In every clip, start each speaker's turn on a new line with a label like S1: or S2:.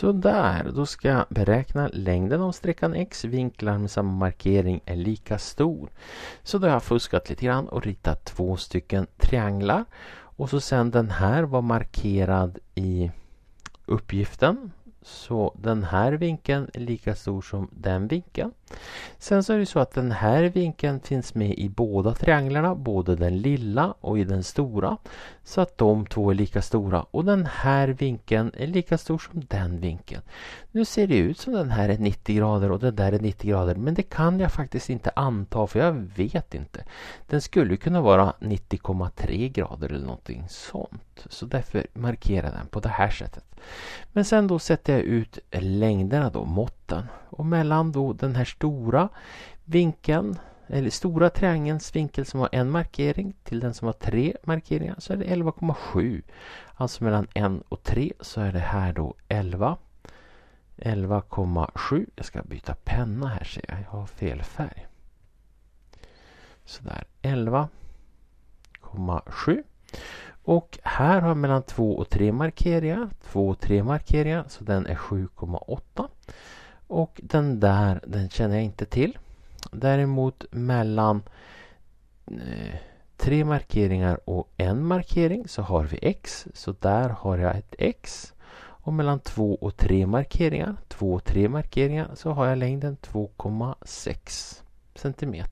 S1: Sådär, då ska jag beräkna längden av sträckan x. Vinklar med samma markering är lika stor. Så då har jag fuskat lite grann och ritat två stycken trianglar. Och så sen den här var markerad i uppgiften så den här vinkeln är lika stor som den vinkeln. Sen så är det så att den här vinkeln finns med i båda trianglarna, både den lilla och i den stora. Så att de två är lika stora och den här vinkeln är lika stor som den vinkeln. Nu ser det ut som den här är 90 grader och den där är 90 grader men det kan jag faktiskt inte anta för jag vet inte. Den skulle kunna vara 90,3 grader eller någonting sånt. Så därför markerar den på det här sättet. Men sen då sätter jag ut längderna då, måtten. Och mellan då den här stora vinkeln, eller stora triangelns vinkel som har en markering till den som har tre markeringar så är det 11,7. Alltså mellan 1 och 3 så är det här då 11. 11,7. Jag ska byta penna här ser jag, jag har fel färg. Sådär, 11,7. Och här har jag mellan 2 och 3 markeringar. 2 och 3 markeringar, så den är 7,8. Och den där, den känner jag inte till. Däremot mellan eh, tre markeringar och en markering så har vi X. Så där har jag ett X. Och mellan två och tre markeringar, två och tre markeringar, så har jag längden 2,6 cm.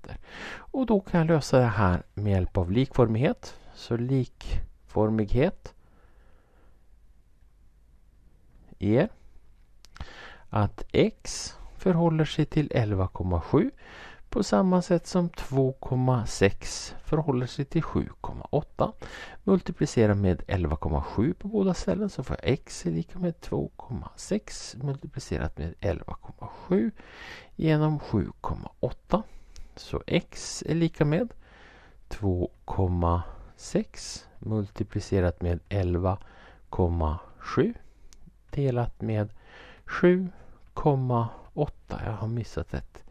S1: Och då kan jag lösa det här med hjälp av likformighet. Så lik likformighet er att x förhåller sig till 11,7 på samma sätt som 2,6 förhåller sig till 7,8. Multiplicera med 11,7 på båda ställen så får jag x är lika med 2,6 multiplicerat med 11,7 genom 7,8. Så x är lika med 2,8 6 multiplicerat med 11,7 delat med 7,8. Jag har missat ett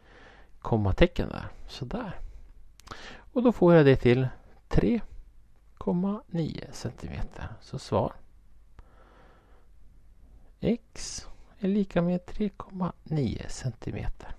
S1: kommatecken där. Sådär. Och då får jag det till 3,9 centimeter. Så svar x är lika med 3,9 centimeter.